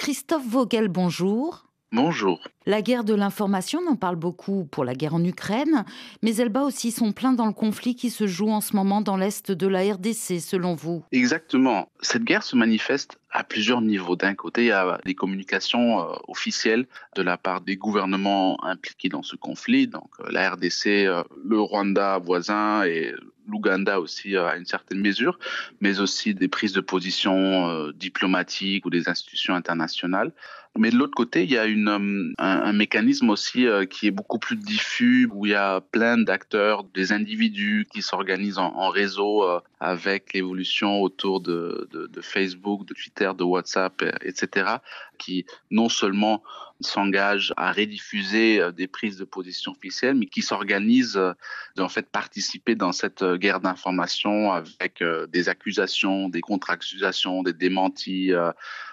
Christophe Vogel, bonjour. Bonjour. La guerre de l'information, on en parle beaucoup pour la guerre en Ukraine, mais elle bat aussi son plein dans le conflit qui se joue en ce moment dans l'Est de la RDC, selon vous. Exactement. Cette guerre se manifeste à plusieurs niveaux. D'un côté, il y a les communications euh, officielles de la part des gouvernements impliqués dans ce conflit, donc euh, la RDC, euh, le Rwanda voisin et l'Ouganda aussi euh, à une certaine mesure, mais aussi des prises de position euh, diplomatiques ou des institutions internationales. Mais de l'autre côté, il y a euh, un, mécanisme aussi qui est beaucoup plus diffus, où il y a plein d'acteurs, des individus qui s'organisent en, réseau avec l'évolution autour de, Facebook, de Twitter, de WhatsApp, etc qui non seulement s'engage à rediffuser euh, des prises de position officielles, mais qui s'organise euh, en fait participer dans cette euh, guerre d'information avec des accusations, des contre-accusations, des démentis,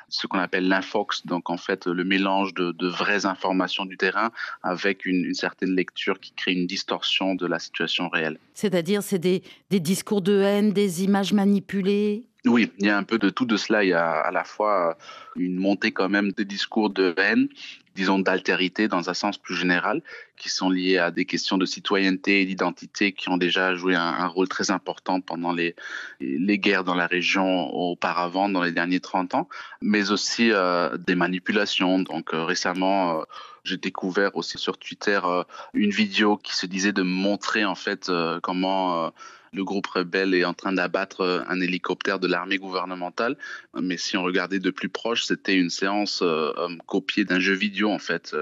ce qu'on appelle l'infox, donc en fait le mélange de, vraies informations du terrain avec une, certaine lecture qui crée une distorsion de la situation réelle. C'est-à-dire, c'est des, des discours de haine, des images manipulées oui, il y a un peu de tout de cela. Il y a à la fois euh, une montée quand même des discours de haine, disons d'altérité dans un sens plus général, qui sont liés à des questions de citoyenneté et d'identité qui ont déjà joué un, rôle très important pendant les, les, guerres dans la région auparavant, dans les derniers 30 ans, mais aussi euh, des manipulations. Donc euh, récemment, j'ai découvert aussi sur Twitter une vidéo qui se disait de montrer en fait comment le groupe rebelle est en train d'abattre euh, un hélicoptère de l'armée gouvernementale. Mais si on regardait de plus proche, c'était une séance euh, euh, copiée d'un jeu vidéo, en fait,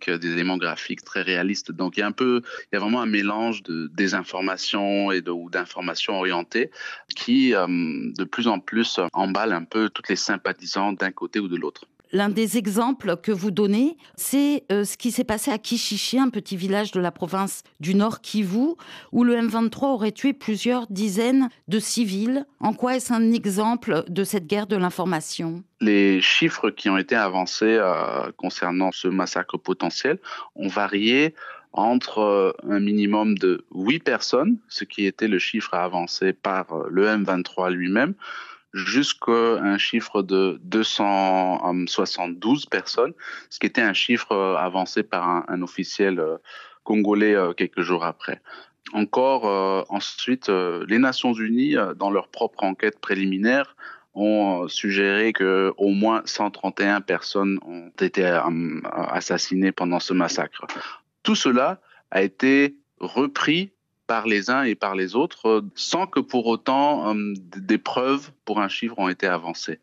qui a des éléments graphiques très réalistes. Donc il y a un peu, il y a vraiment un mélange de désinformation et ou d'information orientée qui, de plus en plus, emballe un peu toutes les sympathisants d'un côté ou de l'autre. L'un des exemples que vous donnez, c'est euh, ce qui s'est passé à Kichichi, un petit village de la province du Nord Kivu, où le M23 aurait tué plusieurs dizaines de civils. En quoi est-ce un exemple de cette guerre de l'information les chiffres qui ont été avancés euh, concernant ce massacre potentiel ont varié entre euh, un minimum de 8 personnes, ce qui était le chiffre avancé par le M23 lui-même, jusqu'à un chiffre de 272 personnes, ce qui était un chiffre euh, avancé par un, officiel euh, congolais euh, quelques jours après. Encore ensuite, les Nations Unies, dans leur propre enquête préliminaire, ont suggéré que au moins 131 personnes ont été assassinées pendant ce massacre. Tout cela a été repris par les uns et par les autres, euh, sans que pour autant euh, des preuves pour un chiffre ont été avancées.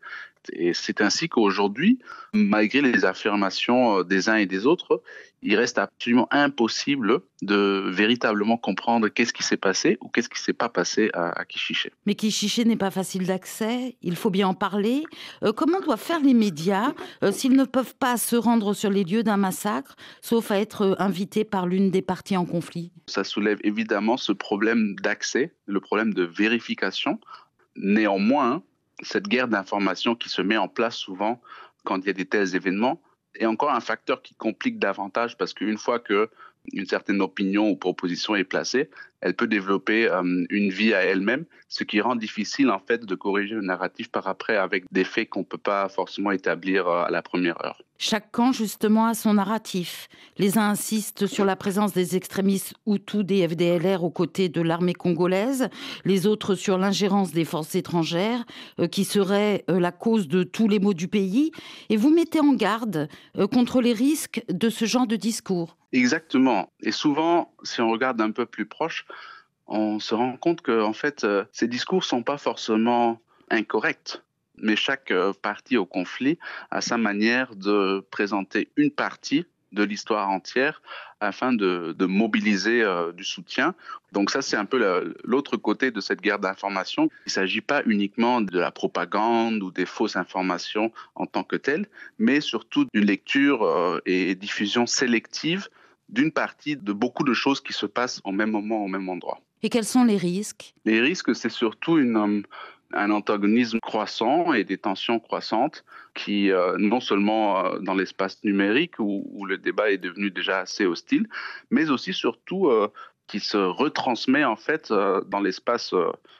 Et c'est ainsi qu'aujourd'hui, malgré les affirmations euh, des uns et des autres, il reste absolument impossible de véritablement comprendre qu'est-ce qui s'est passé ou qu'est-ce qui s'est pas passé à, à Kishiché. Mais Kishiché n'est pas facile d'accès, il faut bien en parler. Euh, comment doivent faire les médias euh, s'ils ne peuvent pas se rendre sur les lieux d'un massacre, sauf à être invités par l'une des parties en conflit Ça soulève évidemment ce problème d'accès, le problème de vérification. Néanmoins, cette guerre d'information qui se met en place souvent quand il y a des tels événements est encore un facteur qui complique davantage parce qu'une fois que une certaine opinion ou proposition est placée, elle peut développer euh, une vie à elle-même, ce qui rend difficile en fait de corriger le narratif par après avec des faits qu'on ne peut pas forcément établir euh, à la première heure. Chaque camp justement a son narratif. Les uns insistent sur la présence des extrémistes hutus des FDLR aux côtés de l'armée congolaise, les autres sur l'ingérence des forces étrangères euh, qui serait la cause de tous les maux du pays. Et vous mettez en garde contre les risques de ce genre de discours. Exactement. Et souvent, si on regarde un peu plus proche, on se rend compte que en fait, euh, ces discours sont pas forcément incorrects, mais chaque euh, partie au conflit a sa manière de présenter une partie de l'histoire entière afin de, mobiliser euh, du soutien. Donc ça, c'est un peu l'autre côté de cette guerre d'information. Il ne s'agit pas uniquement de la propagande ou des fausses informations en tant que telles, mais surtout d'une lecture et diffusion sélective d'une partie de beaucoup de choses qui se passent au même moment, au même endroit. Et quels sont les risques Les risques, c'est surtout une, euh, un antagonisme croissant et des tensions croissantes qui, euh, non seulement euh, dans l'espace numérique où, le débat est devenu déjà assez hostile, mais aussi surtout qui se retransmet en fait dans l'espace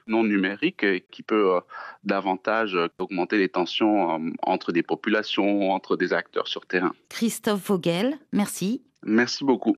non numérique et qui peut davantage augmenter les tensions entre des populations, entre des acteurs sur terrain. Christophe Vogel, merci. Merci beaucoup.